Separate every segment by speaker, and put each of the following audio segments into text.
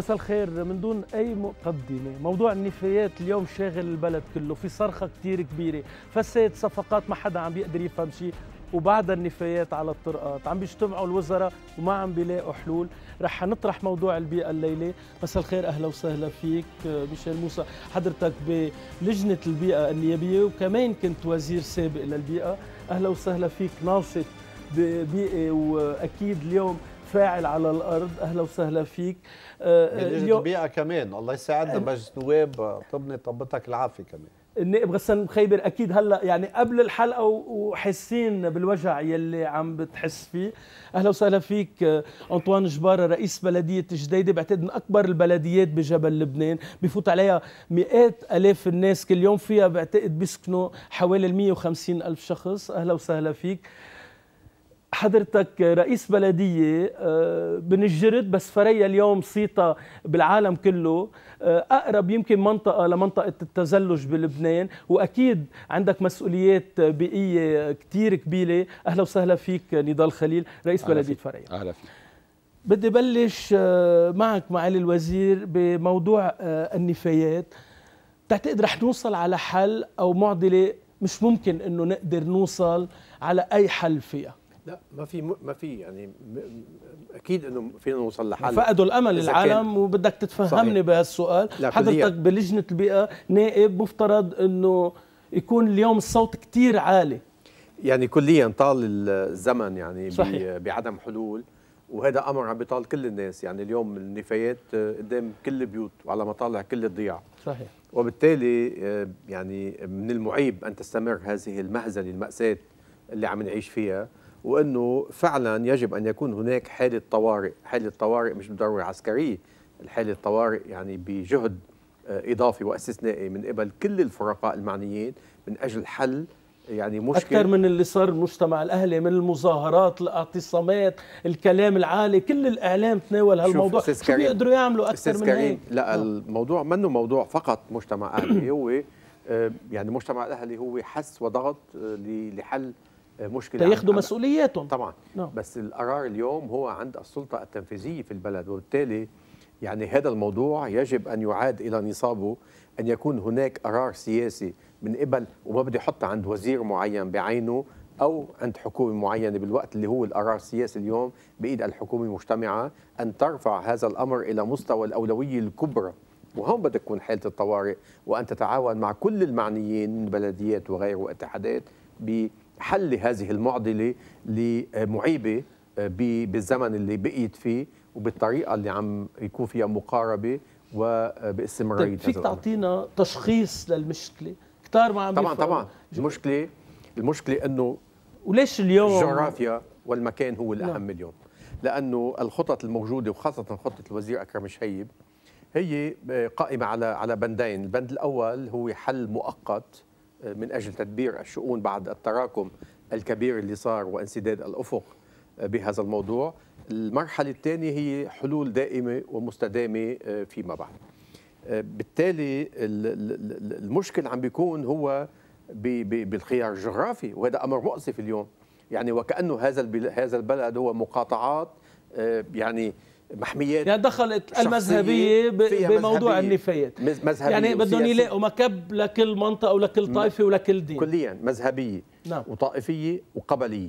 Speaker 1: مساء الخير من دون اي مقدمه موضوع النفايات اليوم شاغل البلد كله في صرخه كثير كبيره فساد صفقات ما حدا عم بيقدر يفهم شيء وبعد النفايات على الطرقات عم بيجتمعوا الوزراء وما عم بيلاقوا حلول رح نطرح موضوع البيئة الليلة مساء الخير أهلا وسهلا فيك ميشيل موسى حضرتك بلجنة البيئة النيابية وكمان كنت وزير سابق للبيئة أهلا وسهلا فيك ناشط بيئة وأكيد اليوم فاعل على الارض اهلا وسهلا فيك آه، آه، يعني اليوم
Speaker 2: البيئه كمان الله يساعدنا آه. مجلس نواب طبني طبتك العافيه كمان
Speaker 1: النائب غسان مخيبر اكيد هلا يعني قبل الحلقه وحاسين بالوجع يلي عم بتحس فيه اهلا وسهلا فيك انطوان جباره رئيس بلديه جديده بعتقد من اكبر البلديات بجبل لبنان بفوت عليها مئات الاف الناس كل يوم فيها بعتقد بيسكنوا حوالي 150 الف شخص اهلا وسهلا فيك حضرتك رئيس بلدية بنجرد آه، بس فريا اليوم صيتا بالعالم كله آه، أقرب يمكن منطقة لمنطقة التزلج بلبنان وأكيد عندك مسؤوليات بيئية كتير كبيرة أهلا وسهلا فيك نضال خليل رئيس بلدية فريا أهلا فيك بدي بلش آه، معك معالي الوزير بموضوع النفايات تعتقد رح نوصل على حل أو معضلة مش ممكن أنه نقدر نوصل على أي حل فيها
Speaker 3: لا ما في ما في يعني اكيد انه فينا نوصل لحل فقدوا الامل العالم
Speaker 1: وبدك تتفهمني بهالسؤال حضرتك بلجنه البيئه نائب مفترض انه يكون اليوم الصوت كتير عالي
Speaker 3: يعني كليا
Speaker 1: طال الزمن يعني
Speaker 3: صحيح. بعدم حلول وهذا امر عم بيطال كل الناس يعني اليوم النفايات آه، قدام كل البيوت وعلى مطالع كل الضياع صحيح وبالتالي آه، يعني من المعيب ان تستمر هذه المهزله الماساه اللي عم نعيش فيها وانه فعلا يجب ان يكون هناك حاله طوارئ، حاله طوارئ مش بالضروره عسكريه، الحاله الطوارئ يعني بجهد آه، اضافي واستثنائي من قبل كل الفرقاء المعنيين
Speaker 1: من اجل حل يعني مشكل اكثر من اللي صار المجتمع الاهلي من المظاهرات الاعتصامات الكلام العالي كل الاعلام تناول هالموضوع شوف شو بيقدروا يعملوا اكثر من هيك
Speaker 3: لا أه. الموضوع منه موضوع فقط مجتمع اهلي هو آه، يعني المجتمع الاهلي هو حس وضغط آه، لحل مشكله تاخذوا
Speaker 1: مسؤولياتهم
Speaker 3: طبعا no. نعم. بس القرار اليوم هو عند السلطه التنفيذيه في البلد وبالتالي يعني هذا الموضوع يجب ان يعاد الى نصابه ان يكون هناك قرار سياسي من قبل وما بدي احطه عند وزير معين بعينه او عند حكومه معينه بالوقت اللي هو القرار السياسي اليوم بايد الحكومه المجتمعه ان ترفع هذا الامر الى مستوى الاولويه الكبرى وهون بدك تكون حاله الطوارئ وان تتعاون مع كل المعنيين من بلديات وغيره واتحادات ب حل هذه المعضله لمعيبه آه، بالزمن اللي بقيت فيه وبالطريقه اللي عم يكون فيها مقاربه وباستمراريه آه، طيب فيك
Speaker 1: تعطينا تشخيص للمشكله كثار ما عم طبعا طبعا
Speaker 3: المشكله المشكله انه وليش اليوم الجغرافيا والمكان هو الاهم لا. نعم. اليوم لانه الخطط الموجوده وخاصه خطه الوزير اكرم شهيب هي آه، قائمه على على بندين، البند الاول هو حل مؤقت من أجل تدبير الشؤون بعد التراكم الكبير اللي صار وانسداد الأفق بهذا الموضوع المرحلة الثانية هي حلول دائمة ومستدامة آه، فيما بعد آه، بالتالي المشكل عم بيكون هو بالخيار الجغرافي وهذا أمر مؤسف اليوم يعني وكأنه هذا هذا البلد هو مقاطعات آه، يعني محميات
Speaker 1: يعني دخلت المذهبيه بموضوع النفايات مذهبية يعني بدهم يلاقوا مكب لكل منطقه ولكل
Speaker 3: طائفه ولكل دين كليا مذهبيه نعم. وطائفيه وقبليه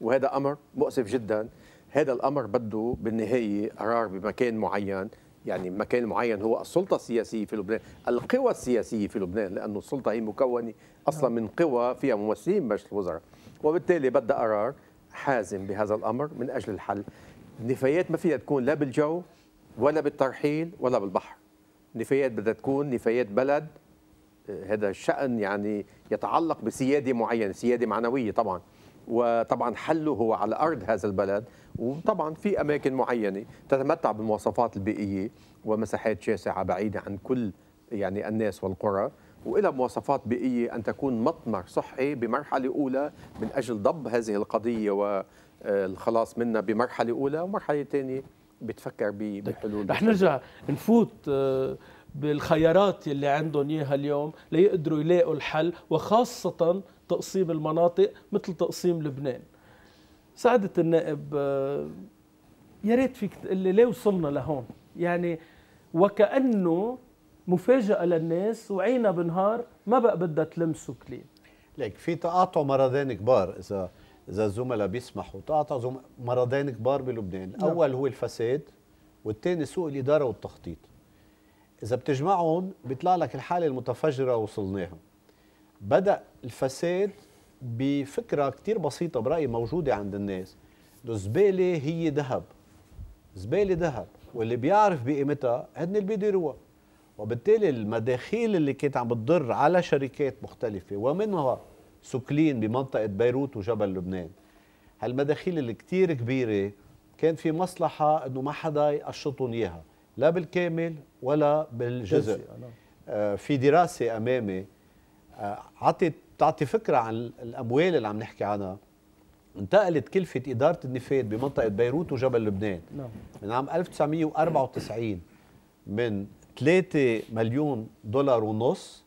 Speaker 3: وهذا امر مؤسف جدا هذا الامر بده بالنهايه قرار بمكان معين يعني مكان معين هو السلطه السياسيه في لبنان القوى السياسيه في لبنان لانه السلطه هي مكونه اصلا نعم. من قوى فيها ممثلين مجلس الوزراء وبالتالي بدها قرار حازم بهذا الامر من اجل الحل النفايات ما فيها تكون لا بالجو ولا بالترحيل ولا بالبحر النفايات بدها تكون نفايات بلد آه، هذا الشأن يعني يتعلق بسيادة معينة سيادة معنوية طبعا وطبعا حله هو على أرض هذا البلد وطبعا في أماكن معينة تتمتع بالمواصفات البيئية ومساحات شاسعة بعيدة عن كل يعني الناس والقرى وإلى مواصفات بيئية أن تكون مطمر صحي بمرحلة أولى من أجل ضب هذه القضية و... آه، الخلاص منها بمرحله اولى ومرحله ثانيه بتفكر طيب، بحلول رح نرجع
Speaker 1: نفوت آه، بالخيارات اللي عندهم اياها اليوم ليقدروا يلاقوا الحل وخاصه تقسيم المناطق مثل تقسيم لبنان سعاده النائب آه، يا ريت فيك تقول لي ليه وصلنا لهون يعني وكانه مفاجاه للناس وعينا بنهار ما بقى بدها
Speaker 2: تلمسه كلين ليك في تقاطع مرضين كبار اذا اذا الزملاء بيسمحوا تعطى مرضين كبار بلبنان الاول نعم. هو الفساد والثاني سوء الاداره والتخطيط اذا بتجمعهم بيطلع لك الحاله المتفجره وصلناها بدا الفساد بفكره كثير بسيطه برايي موجوده عند الناس انه الزباله هي ذهب زباله ذهب واللي بيعرف بقيمتها هن اللي بيديروها وبالتالي المداخيل اللي كانت عم بتضر على شركات مختلفه ومنها سكلين بمنطقة بيروت وجبل لبنان هالمداخيل اللي كتير كبيرة كان في مصلحة انه ما حدا يقشطهم اياها لا بالكامل ولا بالجزء آه في دراسة امامي آه عطت تعطي فكرة عن الاموال اللي عم نحكي عنها انتقلت كلفة إدارة النفايات بمنطقة بيروت وجبل لبنان نعم. من عام 1994 من 3 مليون دولار ونص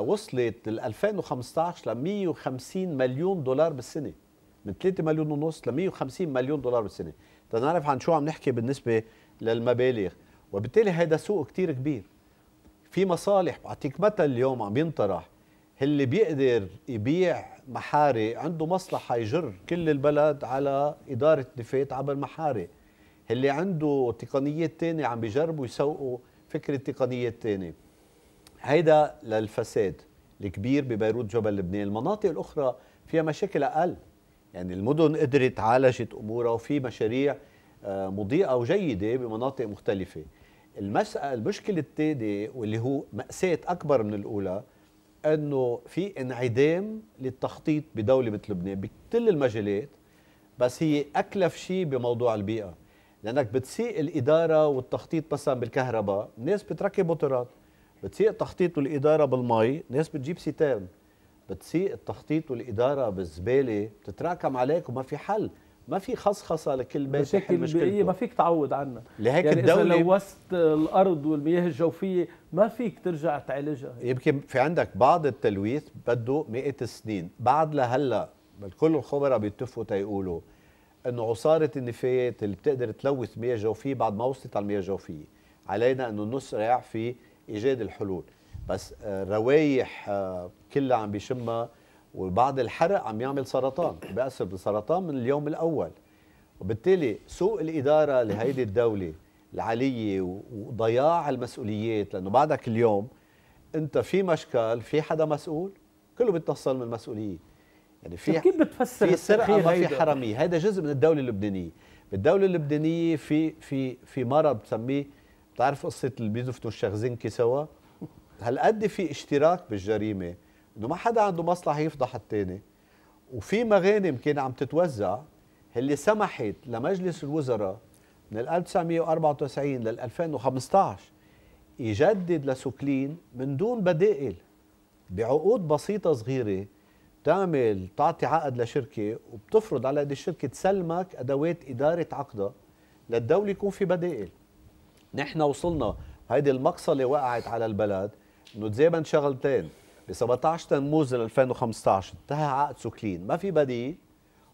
Speaker 2: وصلت ل 2015 ل 150 مليون دولار بالسنه من 3 مليون ونص ل 150 مليون دولار بالسنه تنعرف عن شو عم نحكي بالنسبه للمبالغ وبالتالي هذا سوق كتير كبير في مصالح بعطيك مثل اليوم عم ينطرح اللي بيقدر يبيع محاري عنده مصلحه يجر كل البلد على اداره نفايات عبر محاري اللي عنده تقنيات ثانيه عم بيجربوا يسوقوا فكره تقنيات ثانيه هيدا للفساد الكبير ببيروت جبل لبنان المناطق الأخرى فيها مشاكل أقل يعني المدن قدرت عالجت أمورها وفي مشاريع آه، مضيئة وجيدة بمناطق مختلفة المسألة المشكلة الثانية واللي هو مأساة أكبر من الأولى أنه في انعدام للتخطيط بدولة مثل لبنان بكل المجالات بس هي أكلف شيء بموضوع البيئة لأنك بتسيء الإدارة والتخطيط مثلا بالكهرباء الناس بتركب موتورات بتسيء التخطيط والاداره بالمي ناس بتجيب ستان بتسيء التخطيط والاداره بالزباله بتتراكم عليك وما في حل ما في خصخصه لكل بيت تحل مشكلته إيه، ما فيك
Speaker 1: تعوض عنها لهيك يعني الدوله اذا لوست الارض والمياه الجوفيه
Speaker 2: ما فيك ترجع تعالجها يمكن في عندك بعض التلويث بده 100 سنين بعد لهلا كل الخبراء بيتفقوا تيقولوا انه عصاره النفايات اللي بتقدر تلوث مياه جوفيه بعد ما وصلت على المياه الجوفيه علينا انه نسرع في ايجاد الحلول بس آه، روايح آه، كلها عم بيشمها وبعد الحرق عم يعمل سرطان بيأثر بالسرطان من اليوم الأول وبالتالي سوء الإدارة لهيدي الدولة العالية وضياع المسؤوليات لأنه بعدك اليوم أنت في مشكل في حدا مسؤول كله بيتصل من المسؤولية يعني في طيب كيف بتفسر في سرقة ما في حرامية هذا جزء من الدولة اللبنانية بالدولة اللبنانية في في في مرض بسميه بتعرف قصه اللي بيزفتوا الشخزنكي سوا هالقد في اشتراك بالجريمه انه ما حدا عنده مصلحه يفضح الثاني وفي مغانم كان عم تتوزع اللي سمحت لمجلس الوزراء من 1994 لل 2015 يجدد لسوكلين من دون بدائل بعقود بسيطة صغيرة تعمل تعطي عقد لشركة وبتفرض على هذه الشركة تسلمك أدوات إدارة عقدها للدولة يكون في بدائل نحن وصلنا هيدي المقصه اللي وقعت على البلد انه تزامن شغلتين ب 17 تموز 2015 انتهى عقد سوكلين ما في بديل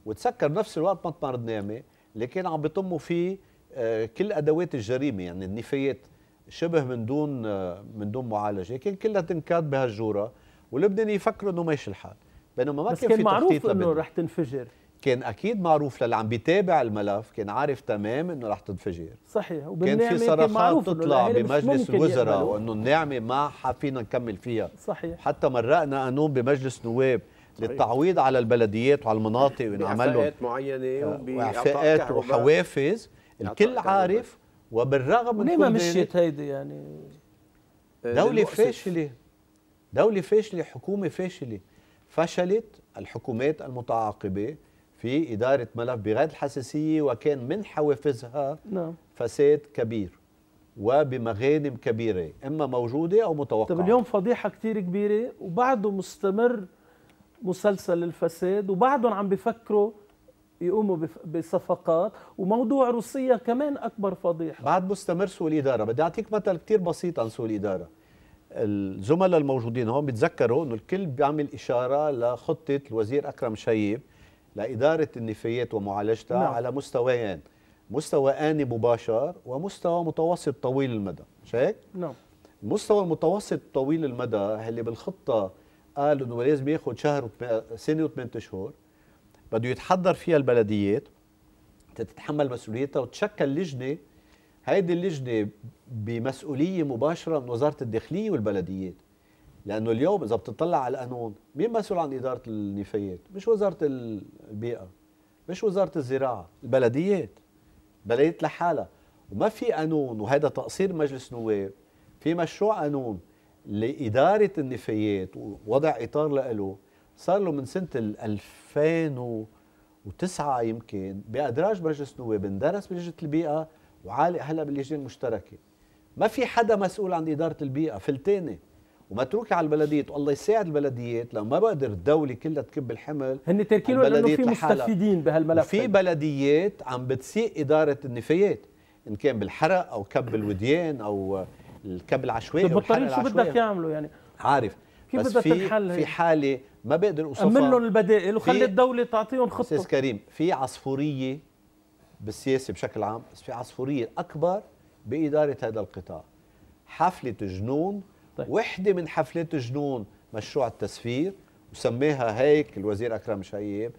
Speaker 2: وتسكر نفس الوقت مطمر دنامي اللي كان عم بيطموا فيه آه، كل ادوات الجريمه يعني النفايات شبه من دون آه، من دون معالجه كان كلها تنكاد بهالجوره واللبناني يفكروا انه ماشي الحال بينما ما كان في معروف انه رح تنفجر كان اكيد معروف للي عم بيتابع الملف كان عارف تمام انه رح تنفجر
Speaker 1: صحيح كان في صرخات
Speaker 2: تطلع بمجلس الوزراء وانه النعمه ما فينا نكمل فيها صحيح حتى مرقنا قانون بمجلس نواب للتعويض على البلديات وعلى المناطق ونعمل لهم
Speaker 3: معينه آه، واعفاءات وحوافز
Speaker 2: الكل عارف وبالرغم من ما مشيت
Speaker 1: هيدي يعني
Speaker 2: آه، دولة فاشلة دولة فاشلة حكومة فاشلة فشلت الحكومات المتعاقبة في إدارة ملف بغاية الحساسية وكان من حوافزها نعم. فساد كبير وبمغانم كبيرة إما موجودة أو متوقعة طب اليوم فضيحة كتير كبيرة وبعده
Speaker 1: مستمر مسلسل الفساد وبعدهم عم بفكروا يقوموا
Speaker 2: بصفقات وموضوع روسيا كمان أكبر فضيحة بعد مستمر سوء الإدارة بدي أعطيك مثل كتير بسيط عن سوء الإدارة الزملاء الموجودين هون بتذكروا انه الكل بيعمل اشاره لخطه الوزير اكرم شيب لإدارة النفايات ومعالجتها نعم. على مستويين مستوى آني مباشر ومستوى متوسط طويل المدى مش هيك؟ نعم المستوى المتوسط طويل المدى اللي بالخطة قال انه لازم ياخذ شهر سنه وثمان اشهر بده يتحضر فيها البلديات تتحمل مسؤوليتها وتشكل لجنه هيدي اللجنه بمسؤوليه مباشره من وزاره الداخليه والبلديات لانه اليوم اذا بتطلع على القانون مين مسؤول عن اداره النفايات مش وزاره البيئه مش وزاره الزراعه البلديات بلديات لحالها وما في قانون وهذا تقصير مجلس نواب في مشروع قانون لاداره النفايات ووضع اطار له صار له من سنه 2009 يمكن بادراج مجلس نواب اندرس بلجنه البيئه وعالق هلا باللجنه المشتركه ما في حدا مسؤول عن اداره البيئه فلتانه ومتروكه على البلديات والله يساعد البلديات لو ما بقدر الدوله كلها تكب الحمل هن تركينه لانه في مستفيدين
Speaker 1: بهالملف في
Speaker 2: بلديات عم بتسيء اداره النفايات ان كان بالحرق او كب الوديان او الكب العشوائي طيب بالطريق شو بدك يعملوا يعني عارف كيف بس في, في حاله ما بقدر اوصفها امن لهم البدائل وخلي الدوله تعطيهم خطه استاذ كريم في عصفوريه بالسياسه بشكل عام بس في عصفوريه اكبر باداره هذا القطاع حفله جنون طيب. وحده من حفلات جنون مشروع التسفير وسميها هيك الوزير اكرم شايب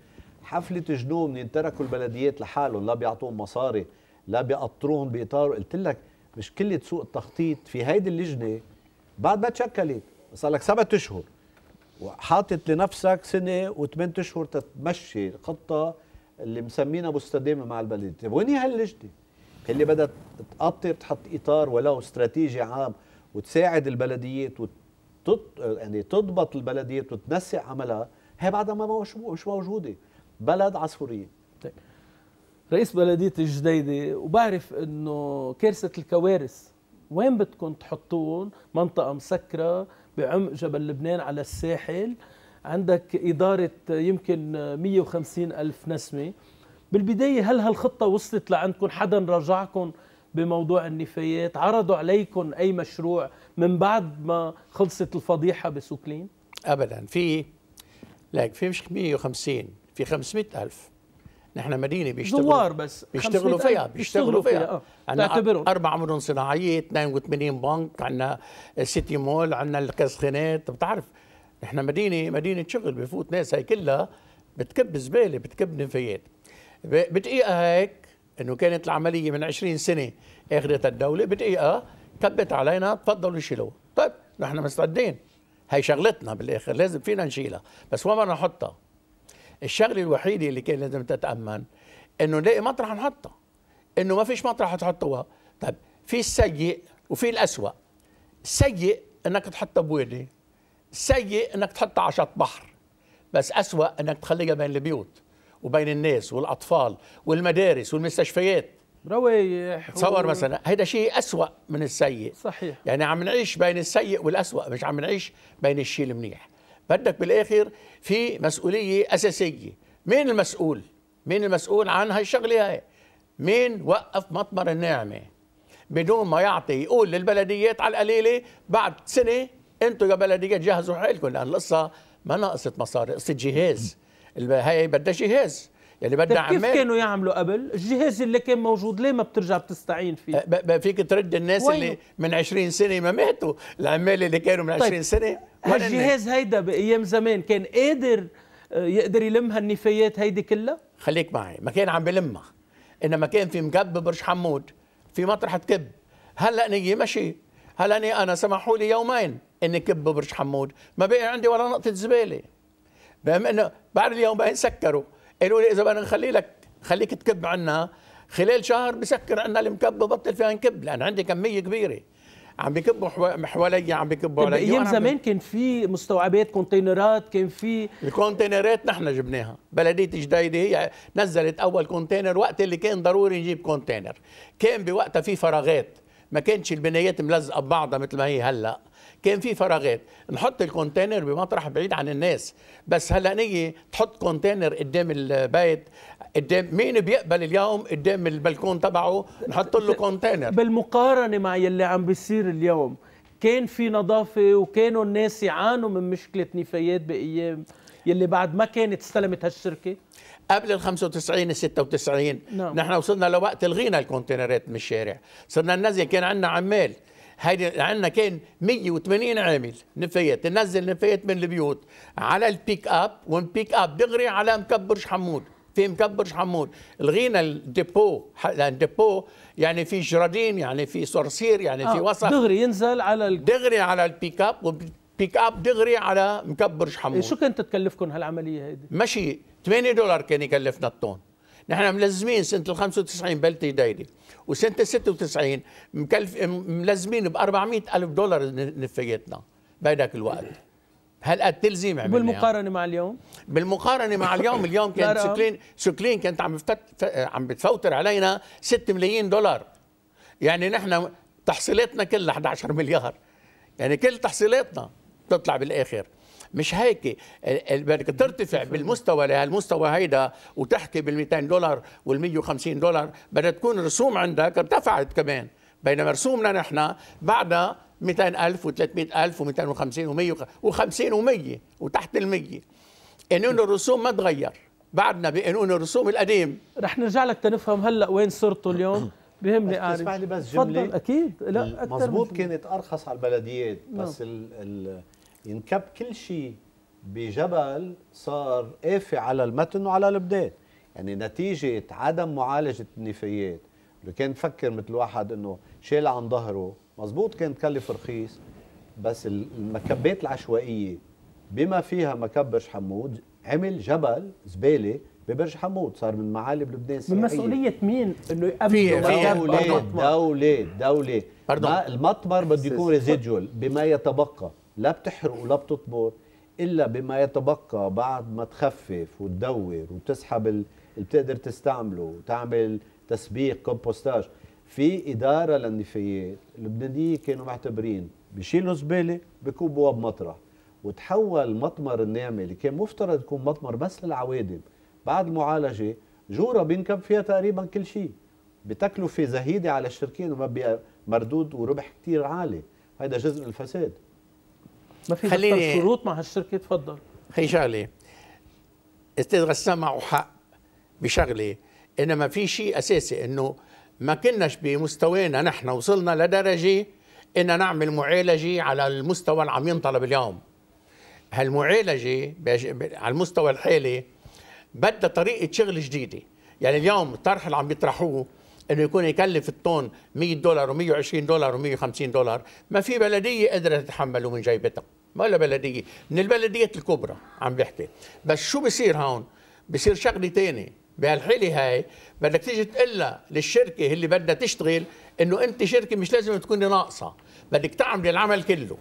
Speaker 2: حفله جنون من تركوا البلديات لحالهم لا بيعطوهم مصاري لا بيقطروهم باطار قلت لك مشكله سوء التخطيط في هيدي اللجنه بعد ما تشكلت صار لك سبعة اشهر وحاطط لنفسك سنه وثمان اشهر تتمشي خطة اللي مسمينا مستدامه مع البلديه طيب وين هي هاللجنه اللي بدها تقطر تحط اطار ولو استراتيجي عام وتساعد البلديات وتط... يعني تضبط البلديات وتنسق عملها هي بعدها ما مش, مش موجوده بلد عصفوريه طيب. رئيس بلديه الجديده وبعرف انه كارثه الكوارث
Speaker 1: وين بدكم تحطون منطقه مسكره بعمق جبل لبنان على الساحل عندك إدارة يمكن 150 ألف نسمة بالبداية هل هالخطة وصلت لعندكم حدا راجعكم بموضوع النفايات عرضوا عليكم أي مشروع من بعد ما خلصت الفضيحة بسوكلين؟ أبدا في لك في مش 150 في 500 ألف نحن
Speaker 4: مدينه بيشتغلوا دوار بس بيشتغلوا فيها بيشتغلوا فيها, انا آه. عندنا اربع مدن صناعيه 82 بنك عندنا سيتي مول عندنا الكازخينات بتعرف نحن مدينه مدينه شغل بفوت ناس هي كلها بتكب زباله بتكب نفايات بدقيقه هيك انه كانت العمليه من 20 سنه اخذتها الدوله بدقيقه كبت علينا تفضلوا شيلوها طيب نحن مستعدين هي شغلتنا بالاخر لازم فينا نشيلها بس وين بدنا نحطها الشغله الوحيده اللي كان لازم تتامن انه نلاقي مطرح نحطها انه ما فيش مطرح تحطوها طيب في السيء وفي الأسوأ سيء انك تحطها بوادي سيء انك تحطها على شط بحر بس أسوأ انك تخليها بين البيوت وبين الناس والاطفال والمدارس والمستشفيات روايح تصور و... مثلا هيدا شيء أسوأ من السيء صحيح يعني عم نعيش بين السيء والأسوأ مش عم نعيش بين الشيء المنيح بدك بالآخر في مسؤولية أساسية مين المسؤول مين المسؤول عن هالشغلة هاي مين وقف مطمر الناعمة بدون ما يعطي يقول للبلديات على القليلة بعد سنة انتم يا بلديات جهزوا حالكم لأن القصة ما ناقصة مصاري قصة جهاز هي بدها جهاز يعني بدها طيب عمال كيف كانوا
Speaker 1: يعملوا قبل؟ الجهاز اللي كان موجود ليه ما بترجع بتستعين فيه؟ أه، فيك ترد الناس وينو.
Speaker 4: اللي من 20 سنه ما ماتوا، العمال اللي كانوا من طيب. 20 سنه الجهاز هيدا بايام زمان كان قادر أه، يقدر يلم هالنفايات هيدي كلها؟ خليك معي، ما كان عم بلمها انما كان في مكب برج حمود في مطرح تكب هلا نية مشي هلا أنا سمحوا لي يومين اني كب برج حمود ما بقي عندي ولا نقطه زباله بما انه بعد اليوم بعدين سكروا قالوا لي اذا بدنا نخلي لك خليك تكب عنا خلال شهر بسكر عنا المكب ببطل فيها نكب لان عندي كميه كبيره عم بكبوا حوالي عم بكبوا علي ايام زمان
Speaker 1: كان في مستوعبات
Speaker 4: كونتينرات كان في الكونتينرات نحن جبناها بلديه جديده هي نزلت اول كونتينر وقت اللي كان ضروري نجيب كونتينر كان بوقتها في فراغات ما كانش البنايات ملزقه ببعضها مثل ما هي هلا كان في فراغات نحط الكونتينر بمطرح بعيد عن الناس بس هلا نيجي تحط كونتينر قدام البيت قدام مين
Speaker 1: بيقبل اليوم قدام البلكون تبعه نحط له كونتينر بالمقارنه مع يلي عم بيصير اليوم كان في نظافه وكانوا الناس يعانوا من مشكله نفايات بايام يلي بعد ما كانت استلمت هالشركه قبل ال 95 ال
Speaker 4: 96 نعم. نحن وصلنا لوقت الغينا الكونتينرات من الشارع صرنا ننزل كان عندنا عمال هيدي عندنا كان 180 عامل نفايات ننزل نفايات من البيوت على البيك اب والبيك اب دغري على مكبر حمود في مكبر حمود لغينا الديبو الديبو يعني, يعني في جرادين يعني في صرصير يعني آه في وسط دغري ينزل على ال... دغري على البيك اب والبيك اب دغري على مكبر حمود إيه، شو
Speaker 1: كانت تكلفكم هالعمليه هيدي؟
Speaker 4: ماشي 8 دولار كان يكلفنا الطن نحن ملزمين سنه ال 95 بلتي دايلي وسنه ال 96 مكلف ملزمين ب 400 الف دولار نفاياتنا بهداك الوقت قد تلزيم عملنا بالمقارنه مع اليوم بالمقارنه مع اليوم اليوم كان سكلين سكلين كانت عم عم بتفوتر علينا 6 ملايين دولار يعني نحن تحصيلاتنا كلها 11 مليار يعني كل تحصيلاتنا بتطلع بالاخر مش هيك بدك ترتفع بالمستوى لهالمستوى هيدا وتحكي بال200 دولار وال150 دولار بدها تكون الرسوم عندك ارتفعت كمان بينما رسومنا نحن بعدها 200000 و300000 و250 و150 و100 وتحت ال100 قانون الرسوم ما تغير بعدنا بقانون الرسوم القديم رح
Speaker 1: نرجع لك تنفهم هلا وين صرتوا اليوم بهمني اعرف اسمح لي بس جمله تفضل
Speaker 2: اكيد لا اكثر مضبوط كانت ارخص على البلديات نعم. بس ال ال ينكب كل شيء بجبل صار قافي على المتن وعلى لبنان يعني نتيجة عدم معالجة النفايات اللي كان تفكر مثل واحد انه شال عن ظهره مزبوط كان تكلف رخيص بس المكبات العشوائية بما فيها مكب برج حمود عمل جبل زبالة ببرج حمود صار من معالم لبنان السياحية من مسؤولية مين انه يقفل دولة دولة دولة المطبر بده يكون ريزيدجوال بما يتبقى لا بتحرق ولا بتطبر الا بما يتبقى بعد ما تخفف وتدور وتسحب اللي بتقدر تستعمله وتعمل تسبيق كومبوستاج في اداره للنفايات اللبنانيه كانوا معتبرين بيشيلوا زباله بكوبوها بمطرح وتحول مطمر النعمه اللي كان مفترض يكون مطمر بس للعوادم بعد المعالجه جوره بينكب فيها تقريبا كل شيء بتكلفه زهيده على الشركين وما مردود وربح كثير عالي هذا جزء من الفساد
Speaker 1: ما في خليني شروط مع هالشركه تفضل
Speaker 4: هي شغله استاذ غسان معه حق بشغله انما في شيء اساسي انه ما كناش بمستوانا نحن وصلنا لدرجه ان نعمل معالجه على المستوى اللي عم ينطلب اليوم هالمعالجه على المستوى الحالي بدها طريقه شغل جديده يعني اليوم الطرح اللي عم بيطرحوه انه يكون يكلف الطن 100 دولار و120 دولار و150 دولار ما في بلديه قدرت تتحمله من جيبتها ما ولا بلديه من البلديات الكبرى عم بحكي بس شو بصير هون بصير شغله ثانيه بهالحيله هاي بدك تيجي تقول للشركه اللي بدها تشتغل انه انت شركه مش لازم تكوني ناقصه بدك تعملي العمل كله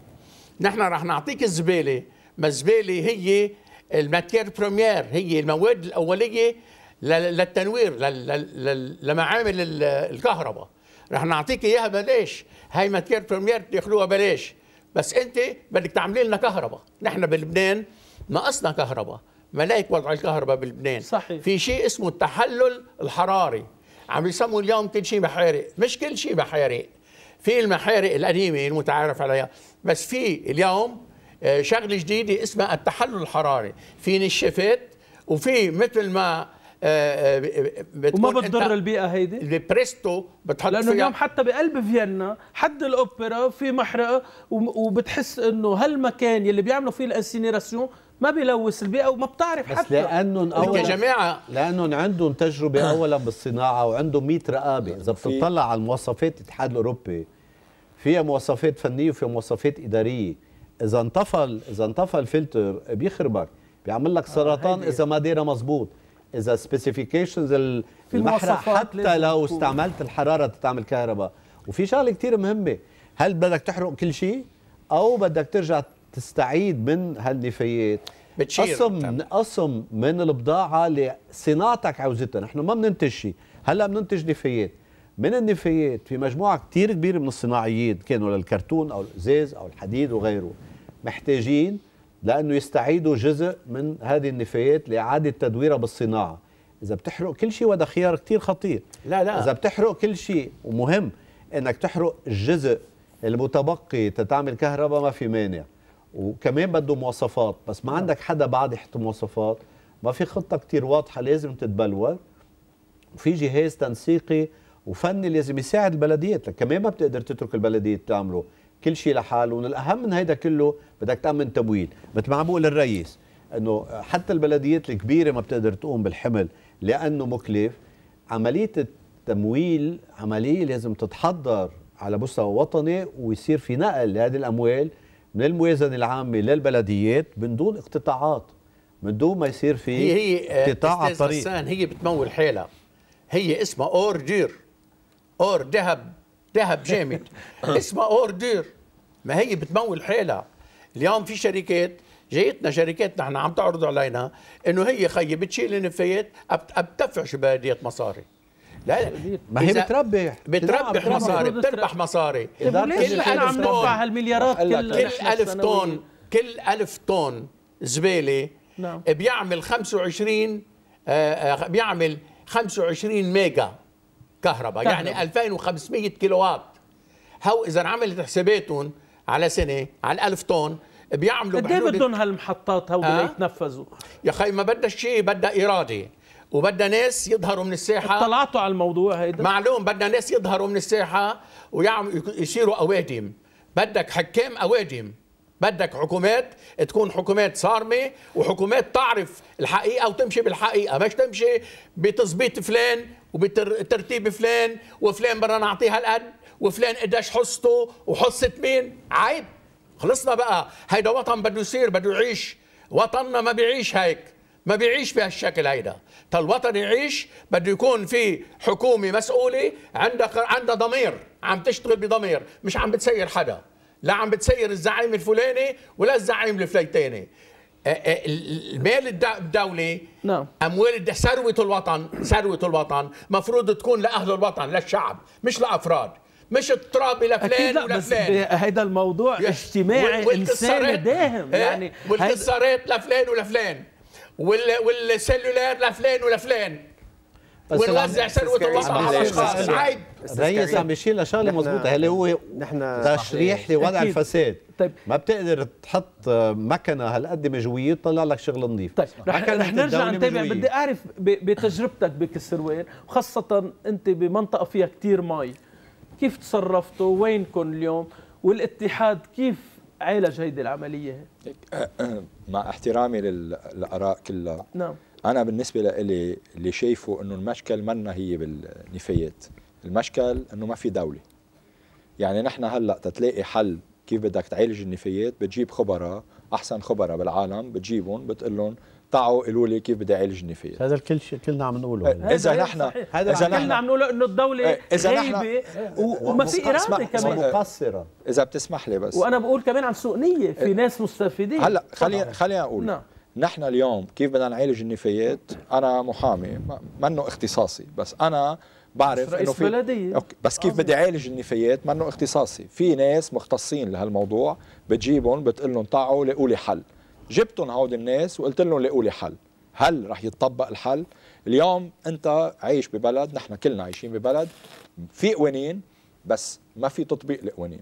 Speaker 4: نحن رح نعطيك الزباله ما الزباله هي الماتير بروميير هي المواد الاوليه للتنوير لمعامل الكهرباء رح نعطيك اياها بلاش هاي ماتير بريمير بياخدوها بلاش بس انت بدك تعملي لنا كهرباء نحن بلبنان ناقصنا كهرباء ملايك وضع الكهرباء بلبنان صحيح. في شيء اسمه التحلل الحراري عم يسموا اليوم كل شيء محارق مش كل شيء محارق في المحارق القديمه المتعارف عليها بس في اليوم آه، شغله جديده اسمها التحلل الحراري في نشافات وفي مثل ما آه، آه، وما بتضر
Speaker 1: البيئه هيدي البريستو بتحط لانه اليوم حتى بقلب فيينا حد الاوبرا في محرقه وبتحس انه هالمكان يلي بيعملوا فيه الانسينيراسيون ما بيلوث البيئه وما بتعرف بس حتى بس لانهم اولا يا جماعه
Speaker 2: لانهم عندهم تجربه اولا بالصناعه وعندهم 100 رقابه اذا بتطلع على المواصفات الاتحاد الاوروبي فيها مواصفات فنيه وفيها مواصفات اداريه اذا انطفى اذا انطفى الفلتر بيخربك بيعمل لك آه، سرطان اذا ما ديره مزبوط اذا سبيسيفيكيشنز المحرق حتى لو استعملت الحراره تتعمل كهرباء وفي شغله كثير مهمه هل بدك تحرق كل شيء او بدك ترجع تستعيد من هالنفايات قسم قسم من البضاعه لصناعتك عاوزتها نحن ما بننتج شيء هلا بننتج نفايات من النفايات في مجموعه كثير كبيره من الصناعيين كانوا للكرتون او الازاز او الحديد وغيره محتاجين لانه يستعيدوا جزء من هذه النفايات لاعاده تدويرها بالصناعه اذا بتحرق كل شيء وهذا خيار كثير خطير لا لا اذا بتحرق كل شيء ومهم انك تحرق الجزء المتبقي تتعمل كهرباء ما في مانع وكمان بده مواصفات بس ما عندك حدا بعد يحط مواصفات ما في خطه كثير واضحه لازم تتبلور وفي جهاز تنسيقي وفني لازم يساعد البلديات كمان ما بتقدر تترك البلديات تعمله كل شيء لحاله والاهم من هيدا كله بدك تامن تمويل مثل ما عم بقول الرئيس انه حتى البلديات الكبيره ما بتقدر تقوم بالحمل لانه مكلف عمليه التمويل عمليه لازم تتحضر على مستوى وطني ويصير في نقل لهذه الاموال من الموازنه العامه للبلديات من دون اقتطاعات من دون ما يصير في هي هي آه، قطاع الطريق هي بتمول حالها
Speaker 4: هي اسمها اور جير اور ذهب ذهب جامد اسمها اوردير ما هي بتمول حالها اليوم في شركات جايتنا شركات نحن عم تعرض علينا انه هي خيي بتشيل النفايات بتدفع شباديات مصاري لا ما هي بتربح بتربح مصاري بتربح مصاري كل ألف طن هالمليارات كل ألف طن كل ألف طن زبالة نعم. بيعمل 25 آه،, آه بيعمل 25 ميجا كهرباء يعني 2500 كيلو وات هو اذا عملت حساباتهم على سنه على 1000 طن بيعملوا قد ايه بدهم هالمحطات هو آه؟ يتنفذوا يا خي ما بدها شيء بدها اراده وبدها ناس يظهروا من الساحه اطلعتوا على الموضوع هيدا معلوم بدها ناس يظهروا من الساحه ويعملوا يصيروا اوادم بدك حكام اوادم بدك حكومات تكون حكومات صارمه وحكومات تعرف الحقيقه وتمشي بالحقيقه مش تمشي بتظبيط فلان وبترتيب فلان وفلان بدنا نعطيها الان وفلان قديش حصته وحصه مين عيب خلصنا بقى هيدا وطن بده يصير بده يعيش وطننا ما بيعيش هيك ما بيعيش بهالشكل هيدا الوطن يعيش بده يكون في حكومه مسؤوله عندها عندها ضمير عم تشتغل بضمير مش عم بتسير حدا لا عم بتسير الزعيم الفلاني ولا الزعيم الفليتاني إيه، إيه، المال الدولي نعم اموال ثروه الوطن ثروه الوطن مفروض تكون لاهل الوطن للشعب مش لافراد مش اضطراب الى فلان ولا فلان
Speaker 1: هيدا الموضوع اجتماعي انساني داهم إيه؟ يعني والكسارات
Speaker 4: لفلان ولفلان والسلولار لفلان ولفلان ونوزع ثروه الوطن على الاشخاص عيب
Speaker 2: الرئيس عم بيشيل لشغله مضبوطه هل هو نحن تشريح لوضع الفساد طيب ما بتقدر تحط مكنه هالقد مجويه تطلع لك شغل نظيف طيب رح, رح نرجع نتابع بدي اعرف بتجربتك
Speaker 1: بكسروان وخاصه انت بمنطقه فيها كثير مي كيف تصرفتوا وينكم اليوم والاتحاد كيف عالج هيدي العمليه
Speaker 5: مع احترامي للاراء كلها نعم انا بالنسبه لي اللي شايفه انه المشكل منا هي بالنفايات المشكل انه ما في دوله يعني نحن هلا تتلاقي حل كيف بدك تعالج النفايات بتجيب خبراء احسن خبراء بالعالم بتجيبهم بتقول لهم تعوا قولوا لي كيف بدي اعالج النفايات هذا
Speaker 2: الكل شيء كلنا عم نقوله إيه، إيه، اذا نحن
Speaker 1: هذا اذا نحن عم نقوله انه الدوله اذا نحن وما في اراده كمان
Speaker 5: مقصره اذا بتسمح لي بس وانا
Speaker 1: بقول كمان عن سوء نيه في إيه. ناس مستفيدين هلا خلينا خلينا اقول نعم
Speaker 5: نحن اليوم كيف بدنا نعالج النفايات انا محامي انه اختصاصي بس انا بعرف بس رئيس انه في بلدية. أوكي. بس كيف بدي اعالج النفايات انه اختصاصي في ناس مختصين لهالموضوع بتجيبهم بتقول لهم تعوا لاقوا لي حل جبتهم هودي الناس وقلت لهم لاقوا لي حل هل رح يتطبق الحل اليوم انت عايش ببلد نحن كلنا عايشين ببلد في قوانين بس ما في تطبيق القوانين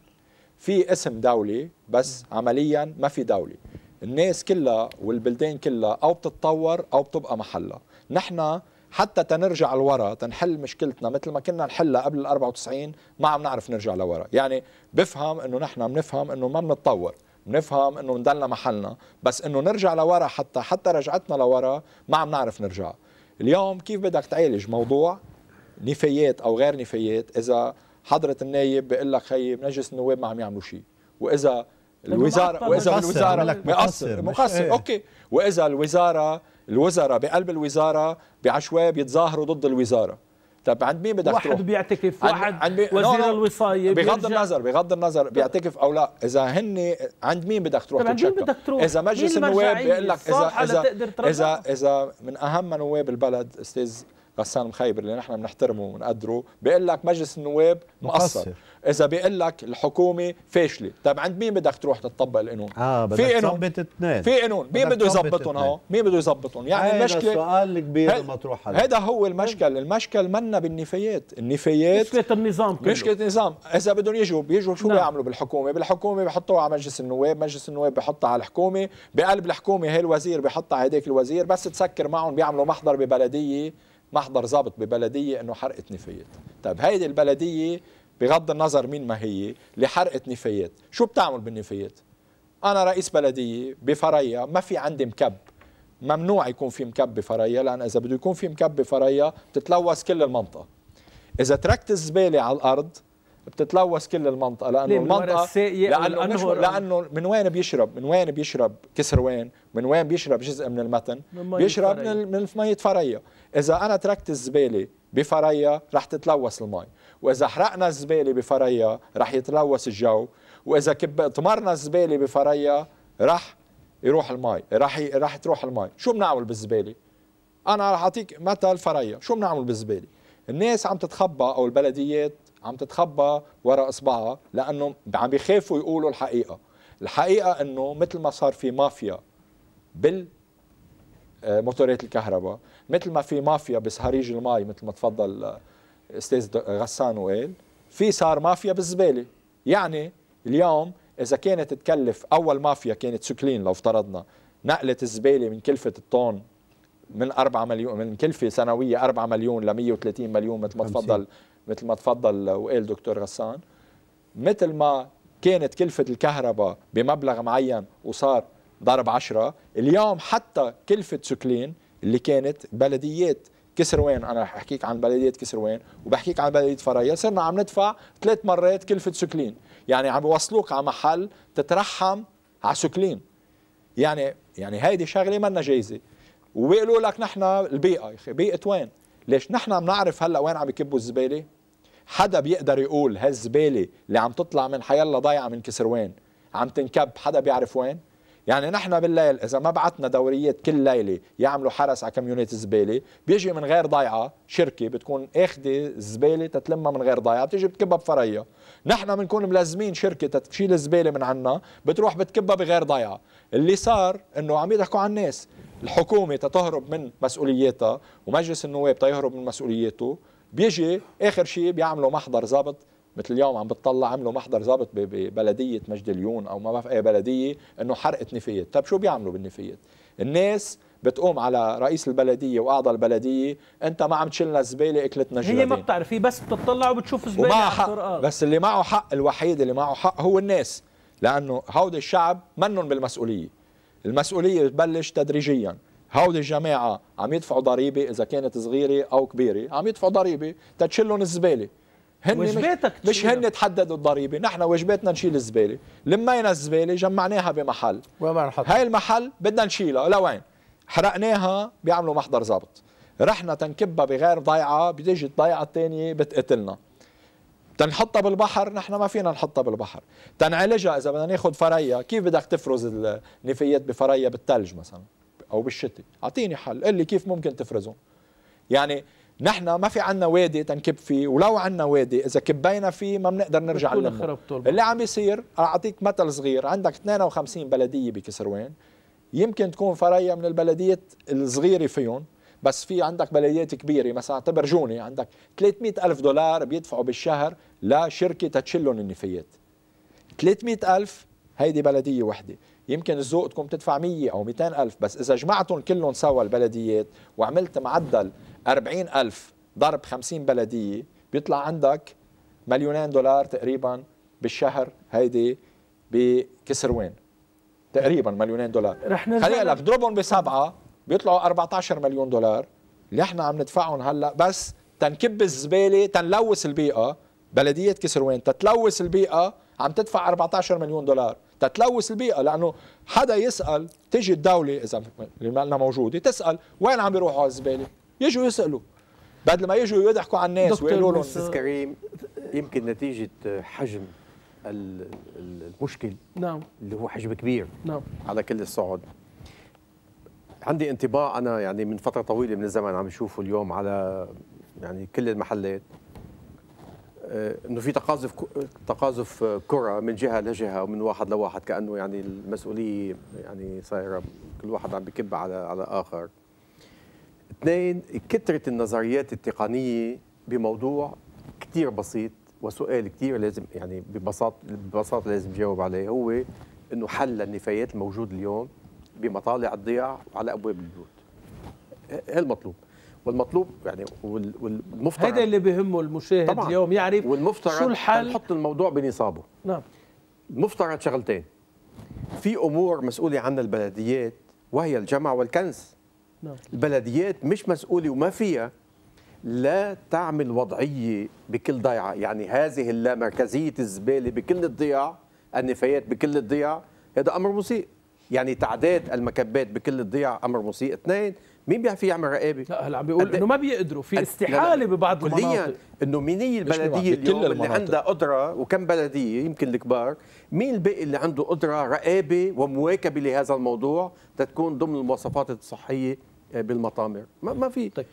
Speaker 5: في اسم دولي بس عمليا ما في دولي الناس كلها والبلدان كلها او بتتطور او بتبقى محلها نحن حتى تنرجع لورا تنحل مشكلتنا مثل ما كنا نحلها قبل ال 94 ما عم نعرف نرجع لورا يعني بفهم انه نحن بنفهم انه ما بنتطور بنفهم انه بنضلنا محلنا بس انه نرجع لورا حتى حتى رجعتنا لورا ما عم نعرف نرجع اليوم كيف بدك تعالج موضوع نفايات او غير نفايات اذا حضره النايب بيقول لك خيي مجلس النواب ما عم يعملوا شيء واذا الوزاره واذا الوزاره مقصر مقصر ايه. اوكي واذا الوزاره الوزراء بقلب الوزاره بعشوائي بيتظاهروا ضد الوزاره طب عند مين بدك واحد تروح؟ بيعتكف عند واحد عند بي... وزير no, الوصايه بغض النظر بغض النظر بيعتكف او لا اذا هن عند مين بدك تروح عند مين بدك تروح؟ اذا مجلس النواب بيقول لك اذا اذا اذا اذا من اهم نواب البلد استاذ غسان مخيبر اللي نحن بنحترمه ونقدره بيقول لك مجلس النواب مقصر اذا بيقول لك الحكومه فاشله طب عند مين بدك تروح تطبق القانون اه في قانون في قانون مين بده يظبطهم اهو مين بده يظبطهم يعني المشكله السؤال الكبير لما تروح عليه هذا هو المشكل المشكل منا بالنفايات النفايات مشكله النظام كله مشكله النظام اذا بدهم يجوا بيجوا شو نعم. بيعملوا بالحكومه بالحكومه بحطوها على مجلس النواب مجلس النواب بحطها على الحكومه بقلب الحكومه هي الوزير بحطها على هداك الوزير بس تسكر معهم بيعملوا محضر ببلديه محضر ضابط ببلديه انه حرقت نفايات طيب هيدي البلديه بغض النظر مين ما هي لحرقه نفايات شو بتعمل بالنفايات انا رئيس بلديه بفريا ما في عندي مكب ممنوع يكون في مكب بفريا لان اذا بده يكون في مكب بفريا بتتلوث كل المنطقه اذا تركت الزباله على الارض بتتلوث كل المنطقه لانه المنطقه لانه, لأنه, لأنه من وين بيشرب من وين بيشرب كسروان من وين بيشرب جزء من المتن من بيشرب فرية. من ميه فريا اذا انا تركت الزباله بفريا رح تتلوث المي واذا حرقنا الزباله بفريا رح يتلوث الجو واذا كب طمرنا الزباله بفريا رح يروح المي رح ي... رح تروح المي شو بنعمل بالزباله انا رح اعطيك مثل فريا شو بنعمل بالزباله الناس عم تتخبى او البلديات عم تتخبى وراء اصبعها لانه عم بيخافوا يقولوا الحقيقه الحقيقه انه مثل ما صار في مافيا بال آه، موتورات الكهرباء مثل ما في مافيا بسهريج المي مثل ما تفضل آه، استاذ غسان وقال في صار مافيا بالزباله يعني اليوم اذا كانت تكلف اول مافيا كانت سكلين لو افترضنا نقله الزباله من كلفه الطن من 4 مليون من كلفه سنويه 4 مليون ل 130 مليون مثل ما تفضل مثل ما تفضل وقال دكتور غسان مثل ما كانت كلفه الكهرباء بمبلغ معين وصار ضرب 10 اليوم حتى كلفه سكلين اللي كانت بلديات كسروان انا رح احكيك عن بلديه كسروان وبحكيك عن بلديه فرايا صرنا عم ندفع ثلاث مرات كلفه سكلين يعني عم يوصلوك على محل تترحم على سكلين يعني يعني هيدي شغله منا جايزه وبيقولوا لك نحن البيئه يا اخي بيئه وين ليش نحن بنعرف هلا وين عم يكبوا الزباله حدا بيقدر يقول هالزباله اللي عم تطلع من حيالله ضايعه من كسروان عم تنكب حدا بيعرف وين يعني نحن بالليل اذا ما بعتنا دوريات كل ليله يعملوا حرس على كميونيتي زباله بيجي من غير ضيعه شركه بتكون اخذه الزباله تتلمها من غير ضيعه بتيجي بتكبها بفريها نحن بنكون ملازمين شركه تشيل الزباله من عنا بتروح بتكبها بغير ضيعه اللي صار انه عم يضحكوا على الناس الحكومه تتهرب من مسؤولياتها ومجلس النواب تيهرب من مسؤولياته بيجي اخر شيء بيعملوا محضر ضابط مثل اليوم عم بتطلع عملوا محضر ضابط ببلديه مجد اليون او ما بعرف اي بلديه انه حرقت نفيات طب شو بيعملوا بالنفيات الناس بتقوم على رئيس البلديه واعضاء البلديه انت ما عم تشيلنا الزباله اكلتنا جلادين هي ما
Speaker 1: بتعرفي بس بتطلع وبتشوف زباله ومعه حق آه.
Speaker 5: بس اللي معه حق الوحيد اللي معه حق هو الناس لانه هودي الشعب منن بالمسؤوليه المسؤوليه بتبلش تدريجيا هودي الجماعه عم يدفعوا ضريبه اذا كانت صغيره او كبيره عم يدفعوا ضريبه تتشلن الزباله هن مش, مش هن تحددوا الضريبه نحن واجباتنا نشيل الزباله لمينا الزباله جمعناها بمحل وين هاي المحل بدنا نشيلها لوين حرقناها بيعملوا محضر ضبط رحنا تنكبها بغير ضيعه بتيجي الضيعه الثانيه بتقتلنا تنحطها بالبحر نحن ما فينا نحطها بالبحر تنعالجها اذا بدنا ناخذ فريا كيف بدك تفرز النفايات بفريا بالثلج مثلا او بالشتاء اعطيني حل قل لي كيف ممكن تفرزهم يعني نحن ما في عنا وادي تنكب فيه ولو عنا وادي اذا كبينا فيه ما بنقدر نرجع نلمه اللي عم بيصير اعطيك مثل صغير عندك 52 بلديه بكسروان يمكن تكون فرية من البلديات الصغيره فيهم بس في عندك بلديات كبيره مثلا اعتبر جوني عندك 300 الف دولار بيدفعوا بالشهر لشركه تتشلهم النفايات 300 الف هيدي بلديه وحده يمكن الزوق تكون تدفع 100 او 200 الف بس اذا جمعتهم كلهم سوا البلديات وعملت معدل 40 ألف ضرب 50 بلدية بيطلع عندك مليونين دولار تقريبا بالشهر هيدي وين تقريبا مليونين دولار رح خلينا لك ضربهم بسبعه بيطلعوا 14 مليون دولار اللي احنا عم ندفعهم هلا بس تنكب الزباله تنلوث البيئه بلديه كسروان تتلوث البيئه عم تدفع 14 مليون دولار تتلوث البيئه لانه حدا يسال تجي الدوله اذا اللي موجوده تسال وين عم بيروحوا الزباله يجوا يسالوا بعد ما يجوا يضحكوا على الناس ويقولوا لهم استاذ
Speaker 3: كريم يمكن نتيجه حجم المشكل نعم اللي هو حجم كبير نعم على كل الصعد عندي انطباع انا يعني من فتره طويله من الزمن عم نشوفه اليوم على يعني كل المحلات آه، انه في تقاذف تقاذف كره من جهه لجهه ومن واحد لواحد كانه يعني المسؤوليه يعني صايره كل واحد عم بكب على على اخر اثنين كثرة النظريات التقنية بموضوع كثير بسيط وسؤال كثير لازم يعني ببساطة ببساطة لازم جاوب عليه هو انه حل النفايات الموجود اليوم بمطالع الضياع وعلى ابواب البيوت المطلوب والمطلوب يعني والمفترض هذا اللي
Speaker 1: بهمه المشاهد طبعاً اليوم
Speaker 3: يعرف والمفترض شو الحل نحط الموضوع بنصابه نعم المفترض شغلتين في امور مسؤوله عنها البلديات وهي الجمع والكنز نعم. البلديات مش مسؤولة وما فيها لا تعمل وضعية بكل ضيعة يعني هذه اللامركزية الزبالة بكل الضياع النفايات بكل الضياع هذا أمر مسيء يعني تعداد المكبات بكل الضياع أمر مسيء اثنين مين بيعرف يعمل رقابه؟ لا هلا عم بيقول
Speaker 1: إيه؟ انه ما بيقدروا في استحاله
Speaker 3: ببعض كليا المناطق انه مين هي البلديه اليوم اللي عندها قدره وكم بلديه يمكن الكبار مين الباقي اللي عنده قدره رقابه ومواكبه لهذا الموضوع تتكون ضمن المواصفات الصحيه آه، بالمطامر ما, ما في طيب.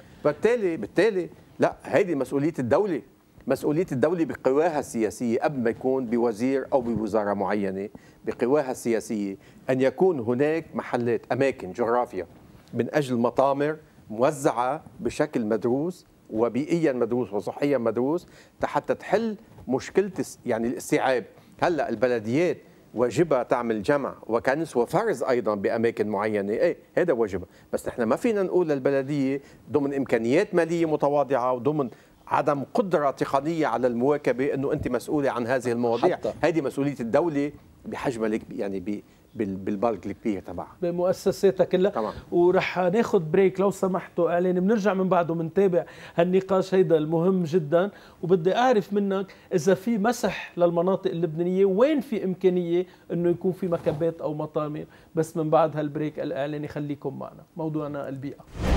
Speaker 3: بالتالي لا هذه مسؤوليه الدوله مسؤوليه الدوله بقواها السياسيه قبل ما يكون بوزير او بوزاره معينه بقواها السياسيه ان يكون هناك محلات اماكن جغرافيا من اجل مطامر موزعه بشكل مدروس وبيئيا مدروس وصحيا مدروس حتى تحل مشكله يعني الاستيعاب هلا البلديات واجبها تعمل جمع وكنس وفرز أيضا بأماكن معينة إيه هذا واجبها بس نحن ما فينا نقول للبلدية ضمن إمكانيات مالية متواضعة وضمن عدم قدرة تقنية على المواكبة أنه أنت مسؤولة عن هذه المواضيع هذه مسؤولية الدولة بحجمها يعني بالبالك الكبير تبعها
Speaker 1: بمؤسساتها كلها طبعا ورح ناخذ بريك لو سمحتوا اعلاني بنرجع من بعده بنتابع هالنقاش هيدا المهم جدا وبدي اعرف منك اذا في مسح للمناطق اللبنانيه وين في امكانيه انه يكون في مكبات او مطامر بس من بعد هالبريك الاعلاني خليكم معنا موضوعنا البيئه